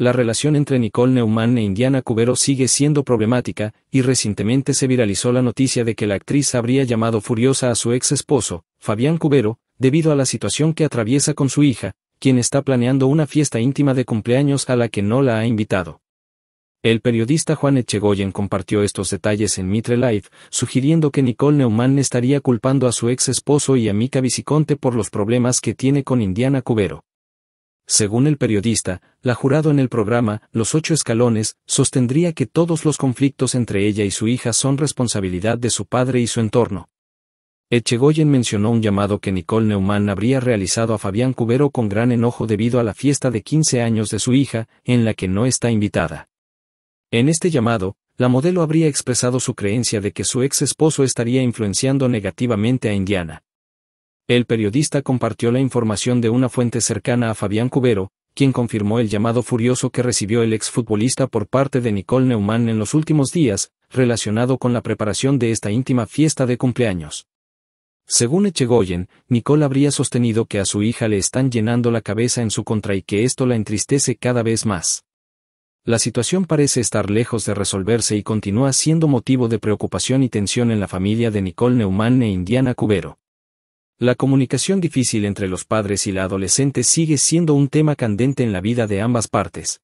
la relación entre Nicole Neumann e Indiana Cubero sigue siendo problemática, y recientemente se viralizó la noticia de que la actriz habría llamado furiosa a su ex esposo, Fabián Cubero, debido a la situación que atraviesa con su hija, quien está planeando una fiesta íntima de cumpleaños a la que no la ha invitado. El periodista Juan Echegoyen compartió estos detalles en Mitre Live, sugiriendo que Nicole Neumann estaría culpando a su ex esposo y a Mika Viciconte por los problemas que tiene con Indiana Cubero. Según el periodista, la jurado en el programa Los ocho escalones sostendría que todos los conflictos entre ella y su hija son responsabilidad de su padre y su entorno. Echegoyen mencionó un llamado que Nicole Neumann habría realizado a Fabián Cubero con gran enojo debido a la fiesta de 15 años de su hija, en la que no está invitada. En este llamado, la modelo habría expresado su creencia de que su ex esposo estaría influenciando negativamente a Indiana. El periodista compartió la información de una fuente cercana a Fabián Cubero, quien confirmó el llamado furioso que recibió el exfutbolista por parte de Nicole Neumann en los últimos días, relacionado con la preparación de esta íntima fiesta de cumpleaños. Según Echegoyen, Nicole habría sostenido que a su hija le están llenando la cabeza en su contra y que esto la entristece cada vez más. La situación parece estar lejos de resolverse y continúa siendo motivo de preocupación y tensión en la familia de Nicole Neumann e Indiana Cubero. La comunicación difícil entre los padres y la adolescente sigue siendo un tema candente en la vida de ambas partes.